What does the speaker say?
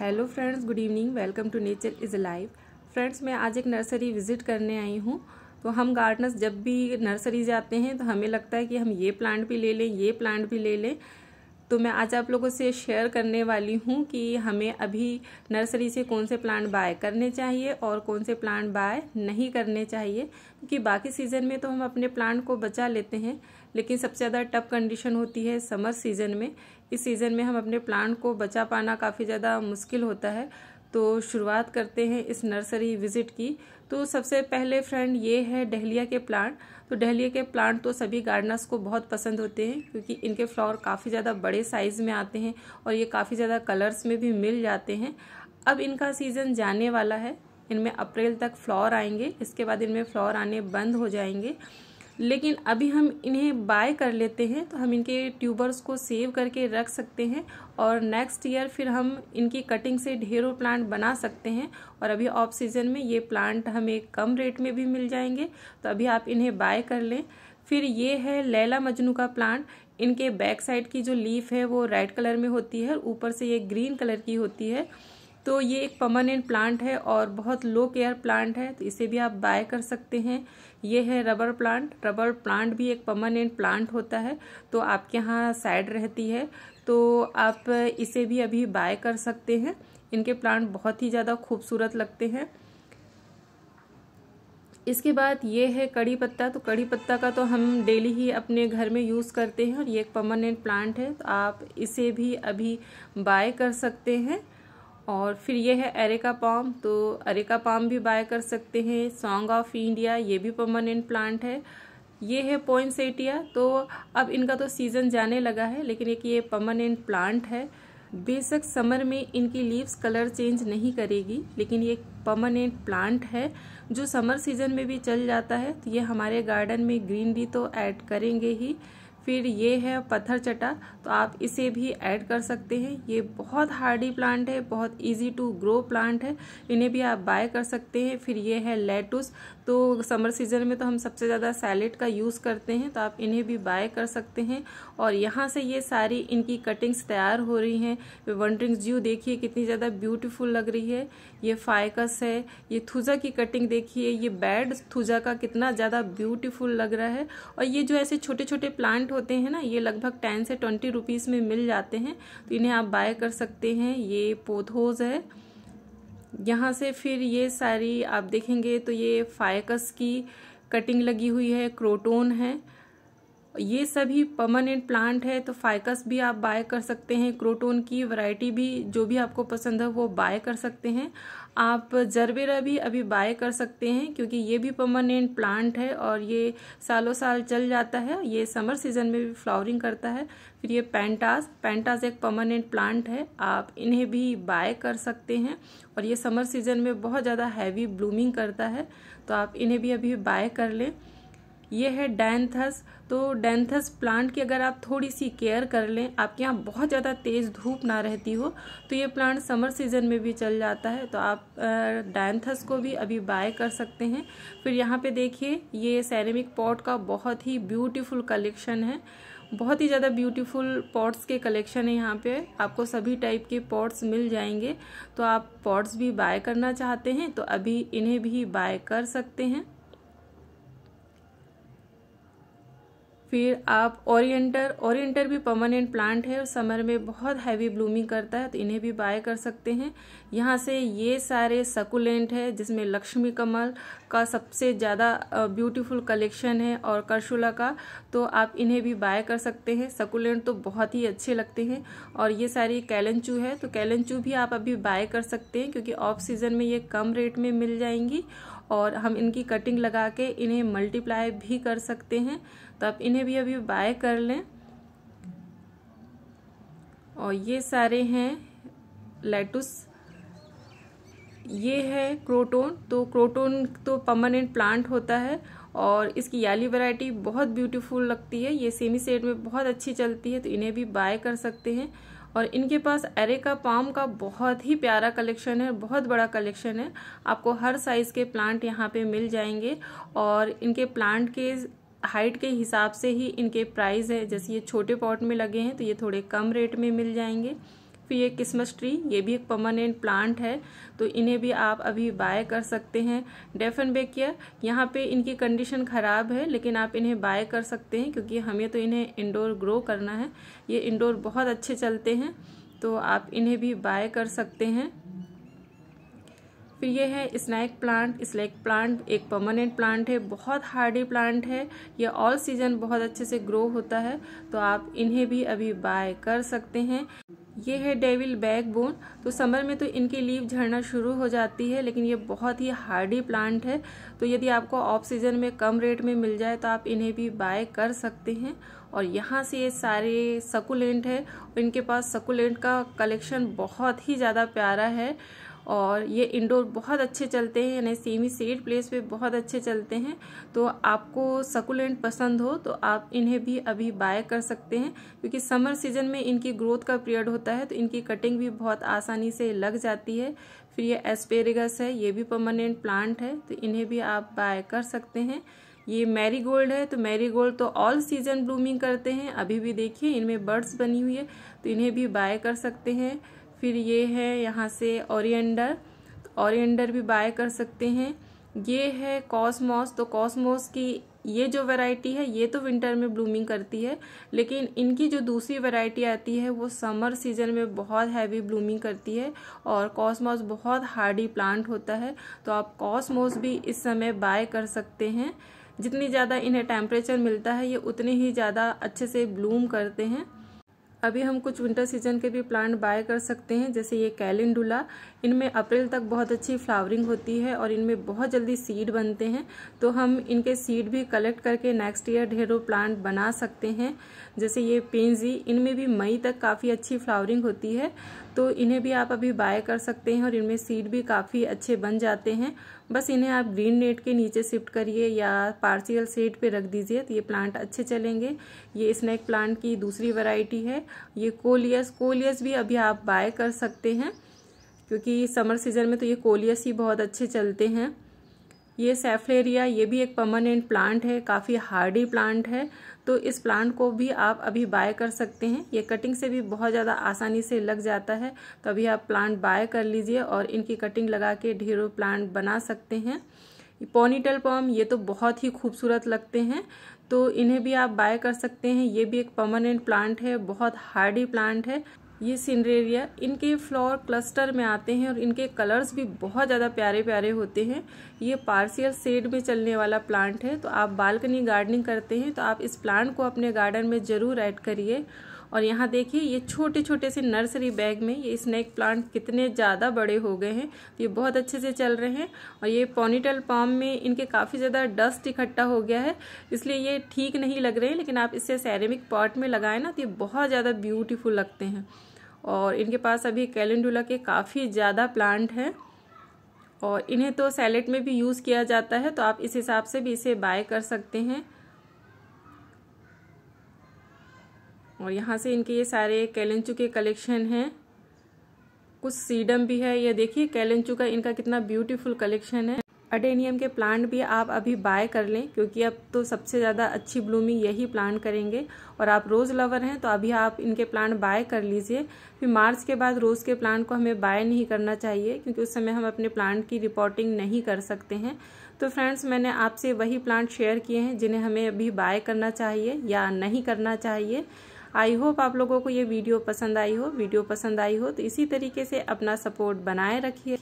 hello friends good evening welcome to nature is live friends मैं आज एक nursery visit करने आई हूँ तो हम गार्डनर्स जब भी नर्सरी जाते हैं तो हमें लगता है कि हम ये प्लांट भी ले लें ये प्लांट भी ले लें तो मैं आज आप लोगों से शेयर करने वाली हूँ कि हमें अभी नर्सरी से कौन से प्लांट बाय करने चाहिए और कौन से प्लांट बाय नहीं करने चाहिए क्योंकि बाकी सीज़न में तो हम अपने प्लांट को बचा लेते हैं लेकिन सबसे ज़्यादा टफ कंडीशन होती है समर सीज़न में इस सीज़न में हम अपने प्लांट को बचा पाना काफ़ी ज़्यादा मुश्किल होता है तो शुरुआत करते हैं इस नर्सरी विज़िट की तो सबसे पहले फ्रेंड ये है डहलिया के प्लांट तो डहलिया के प्लांट तो सभी गार्डनर्स को बहुत पसंद होते हैं क्योंकि इनके फ्लावर काफ़ी ज़्यादा बड़े साइज़ में आते हैं और ये काफ़ी ज़्यादा कलर्स में भी मिल जाते हैं अब इनका सीज़न जाने वाला है इनमें अप्रैल तक फ्लावर आएंगे इसके बाद इनमें फ्लावर आने बंद हो जाएंगे लेकिन अभी हम इन्हें बाय कर लेते हैं तो हम इनके ट्यूबर्स को सेव करके रख सकते हैं और नेक्स्ट ईयर फिर हम इनकी कटिंग से ढेरों प्लांट बना सकते हैं और अभी ऑफ सीजन में ये प्लांट हमें कम रेट में भी मिल जाएंगे तो अभी आप इन्हें बाय कर लें फिर ये है लैला मजनू का प्लांट इनके बैक साइड की जो लीफ है वो रेड कलर में होती है और ऊपर से ये ग्रीन कलर की होती है तो ये एक परमानेंट प्लांट है और बहुत लो केयर प्लांट है तो इसे भी आप बाय कर सकते हैं ये है रबर प्लांट रबर प्लांट भी एक परमानेंट प्लांट होता है तो आपके यहाँ साइड रहती है तो आप इसे भी अभी बाय कर सकते हैं इनके प्लांट बहुत ही ज़्यादा खूबसूरत लगते हैं इसके बाद ये है कड़ी पत्ता तो कड़ी पत्ता का तो हम डेली ही अपने घर में यूज़ करते हैं और ये एक परमानेंट प्लांट है तो आप इसे भी अभी बाय कर सकते हैं और फिर ये है एरेका पाम तो एरेका पाम भी बाय कर सकते हैं सॉन्ग ऑफ इंडिया ये भी परमानेंट प्लांट है ये है पॉइंसेटिया तो अब इनका तो सीज़न जाने लगा है लेकिन एक ये परमानेंट प्लांट है बेशक समर में इनकी लीव्स कलर चेंज नहीं करेगी लेकिन ये परमानेंट प्लांट है जो समर सीजन में भी चल जाता है तो ये हमारे गार्डन में ग्रीनरी तो ऐड करेंगे ही फिर ये है पत्थर चटा तो आप इसे भी ऐड कर सकते हैं ये बहुत हार्डी प्लांट है बहुत इजी टू ग्रो प्लांट है इन्हें भी आप बाय कर सकते हैं फिर ये है लेटूस तो समर सीजन में तो हम सबसे ज़्यादा सैलेड का यूज़ करते हैं तो आप इन्हें भी बाय कर सकते हैं और यहाँ से ये सारी इनकी कटिंग्स तैयार हो रही हैं वंडरिंग्स जू देखिए कितनी ज़्यादा ब्यूटीफुल लग रही है ये फाइकस है ये थुजा की कटिंग देखिए ये बैड थुजा का कितना ज़्यादा ब्यूटीफुल लग रहा है और ये जो ऐसे छोटे छोटे प्लांट होते हैं ना ये लगभग टेन से ट्वेंटी रुपीज़ में मिल जाते हैं तो इन्हें आप बाय कर सकते हैं ये पोथोज है यहाँ से फिर ये सारी आप देखेंगे तो ये फाइकस की कटिंग लगी हुई है क्रोटोन है ये सभी परमानेंट प्लांट है तो फाइकस भी आप बाय कर सकते हैं क्रोटोन की वैरायटी भी जो भी आपको पसंद है वो बाय कर सकते हैं आप जरबेरा भी अभी बाय कर सकते हैं क्योंकि ये भी परमानेंट प्लांट है और ये सालों साल चल जाता है ये समर सीजन में भी फ्लावरिंग करता है फिर ये पैंटास पैंटास एक परमानेंट प्लांट है आप इन्हें भी बाय कर सकते हैं और ये समर सीजन में बहुत ज़्यादा हैवी ब्लूमिंग करता है तो आप इन्हें भी अभी बाय कर लें ये है डैंथस तो डैंथस प्लांट की अगर आप थोड़ी सी केयर कर लें आपके यहाँ बहुत ज़्यादा तेज़ धूप ना रहती हो तो ये प्लांट समर सीजन में भी चल जाता है तो आप डैंथस को भी अभी बाय कर सकते हैं फिर यहाँ पे देखिए ये सैरेमिक पॉट का बहुत ही ब्यूटीफुल कलेक्शन है बहुत ही ज़्यादा ब्यूटीफुल पॉट्स के कलेक्शन है यहाँ पे आपको सभी टाइप के पॉट्स मिल जाएंगे तो आप पॉट्स भी बाय करना चाहते हैं तो अभी इन्हें भी बाय कर सकते हैं फिर आप ओरिएंटर ओरिएंटर भी परमानेंट प्लांट है और समर में बहुत हैवी ब्लूमिंग करता है तो इन्हें भी बाय कर सकते हैं यहाँ से ये सारे सकुलेंट है जिसमें लक्ष्मी कमल का सबसे ज़्यादा ब्यूटीफुल कलेक्शन है और करशुला का तो आप इन्हें भी बाय कर सकते हैं सकुलेंट तो बहुत ही अच्छे लगते हैं और ये सारी कैलेंचू है तो कैलेंचू भी आप अभी बाय कर सकते हैं क्योंकि ऑफ सीज़न में ये कम रेट में मिल जाएंगी और हम इनकी कटिंग लगा के इन्हें मल्टीप्लाई भी कर सकते हैं तो आप इन्हें भी अभी बाय कर लें और ये सारे हैं लेटुस ये है क्रोटोन तो क्रोटोन तो परमानेंट प्लांट होता है और इसकी याली वैरायटी बहुत ब्यूटीफुल लगती है ये सेमी सेड में बहुत अच्छी चलती है तो इन्हें भी बाय कर सकते हैं और इनके पास एरेका पाम का बहुत ही प्यारा कलेक्शन है बहुत बड़ा कलेक्शन है आपको हर साइज़ के प्लांट यहाँ पे मिल जाएंगे और इनके प्लांट के हाइट के हिसाब से ही इनके प्राइस है जैसे ये छोटे पॉट में लगे हैं तो ये थोड़े कम रेट में मिल जाएंगे फिर ये क्रिसमस ट्री ये भी एक परमानेंट प्लांट है तो इन्हें भी आप अभी बाय कर सकते हैं डेफन बेकिया यहाँ पे इनकी कंडीशन ख़राब है लेकिन आप इन्हें बाय कर सकते हैं क्योंकि हमें तो इन्हें इंडोर ग्रो करना है ये इंडोर बहुत अच्छे चलते हैं तो आप इन्हें भी बाय कर सकते हैं फिर ये है स्नैक प्लांट स्नैक प्लांट एक परमानेंट प्लांट है बहुत हार्डी प्लांट है ये ऑल सीजन बहुत अच्छे से ग्रो होता है तो आप इन्हें भी अभी बाय कर सकते हैं ये है डेविल बैकबोन तो समर में तो इनकी लीव झड़ना शुरू हो जाती है लेकिन ये बहुत ही हार्डी प्लांट है तो यदि आपको ऑफ सीजन में कम रेट में मिल जाए तो आप इन्हें भी बाय कर सकते हैं और यहाँ से ये सारे सकुलेंट है इनके पास सकुलेंट का कलेक्शन बहुत ही ज़्यादा प्यारा है और ये इंडोर बहुत अच्छे चलते हैं यानी सेमी सेड प्लेस पे बहुत अच्छे चलते हैं तो आपको सकुलेंट पसंद हो तो आप इन्हें भी अभी बाय कर सकते हैं क्योंकि समर सीजन में इनकी ग्रोथ का पीरियड होता है तो इनकी कटिंग भी बहुत आसानी से लग जाती है फिर ये एस्पेरेगस है ये भी परमानेंट प्लांट है तो इन्हें भी आप बाय कर सकते हैं ये मैरी गोल्ड है तो मैरी गोल्ड तो ऑल सीजन ब्लूमिंग करते हैं अभी भी देखिए इनमें बर्ड्स बनी हुई है तो इन्हें भी बाय कर सकते हैं फिर ये है यहाँ से ओरिएंडर तो ओरिएंडर भी बाय कर सकते हैं ये है कॉसमोस तो कॉसमोस की ये जो वैरायटी है ये तो विंटर में ब्लूमिंग करती है लेकिन इनकी जो दूसरी वैरायटी आती है वो समर सीजन में बहुत हैवी ब्लूमिंग करती है और कॉसमोस बहुत हार्डी प्लांट होता है तो आप कॉसमोस भी इस समय बाय कर सकते हैं जितनी ज़्यादा इन्हें टेम्परेचर मिलता है ये उतने ही ज़्यादा अच्छे से ब्लूम करते हैं अभी हम कुछ विंटर सीजन के भी प्लांट बाय कर सकते हैं जैसे ये कैलेंडुला इनमें अप्रैल तक बहुत अच्छी फ्लावरिंग होती है और इनमें बहुत जल्दी सीड बनते हैं तो हम इनके सीड भी कलेक्ट करके नेक्स्ट ईयर ढेरों प्लांट बना सकते हैं जैसे ये पेंजी इनमें भी मई तक काफ़ी अच्छी फ्लावरिंग होती है तो इन्हें भी आप अभी बाय कर सकते हैं और इनमें सीड भी काफ़ी अच्छे बन जाते हैं बस इन्हें आप ग्रीन नेट के नीचे शिफ्ट करिए या पार्सियल सेट पे रख दीजिए तो ये प्लांट अच्छे चलेंगे ये स्नैक प्लांट की दूसरी वैरायटी है ये कोलियस कोलियस भी अभी आप बाय कर सकते हैं क्योंकि समर सीजन में तो ये कोलियस ही बहुत अच्छे चलते हैं ये सेफ्लेरिया ये भी एक परमानेंट प्लांट है काफ़ी हार्डी प्लांट है तो इस प्लांट को भी आप अभी बाय कर सकते हैं ये कटिंग से भी बहुत ज़्यादा आसानी से लग जाता है तो अभी आप प्लांट बाय कर लीजिए और इनकी कटिंग लगा के ढेरों प्लांट बना सकते हैं पोनीटेल पम ये तो बहुत ही खूबसूरत लगते हैं तो इन्हें भी आप बाय कर सकते हैं ये भी एक परमानेंट प्लांट है बहुत हार्डी प्लांट है ये सिनरेरिया इनके फ्लावर क्लस्टर में आते हैं और इनके कलर्स भी बहुत ज़्यादा प्यारे प्यारे होते हैं ये पार्सियल सेड में चलने वाला प्लांट है तो आप बालकनी गार्डनिंग करते हैं तो आप इस प्लांट को अपने गार्डन में ज़रूर ऐड करिए और यहाँ देखिए ये छोटे छोटे से नर्सरी बैग में ये स्नैक प्लांट कितने ज़्यादा बड़े हो गए हैं ये बहुत अच्छे से चल रहे हैं और ये पोनीटल पाम में इनके काफ़ी ज़्यादा डस्ट इकट्ठा हो गया है इसलिए ये ठीक नहीं लग रहे हैं लेकिन आप इसे सैरेमिक पॉट में लगाएं ना तो ये बहुत ज़्यादा ब्यूटीफुल लगते हैं और इनके पास अभी कैलेंडुला के काफ़ी ज़्यादा प्लांट हैं और इन्हें तो सैलेड में भी यूज़ किया जाता है तो आप इस हिसाब से भी इसे बाय कर सकते हैं और यहाँ से इनके ये सारे कैलेंचू के कलेक्शन हैं कुछ सीडम भी है ये देखिए कैलेंचू का इनका कितना ब्यूटीफुल कलेक्शन है अडेनियम के प्लांट भी आप अभी बाय कर लें क्योंकि अब तो सबसे ज़्यादा अच्छी ब्लूमिंग यही प्लांट करेंगे और आप रोज़ लवर हैं तो अभी आप इनके प्लांट बाय कर लीजिए फिर मार्च के बाद रोज़ के प्लांट को हमें बाय नहीं करना चाहिए क्योंकि उस समय हम अपने प्लांट की रिपोर्टिंग नहीं कर सकते हैं तो फ्रेंड्स मैंने आपसे वही प्लांट शेयर किए हैं जिन्हें हमें अभी बाय करना चाहिए या नहीं करना चाहिए आई होप आप लोगों को ये वीडियो पसंद आई हो वीडियो पसंद आई हो तो इसी तरीके से अपना सपोर्ट बनाए रखिए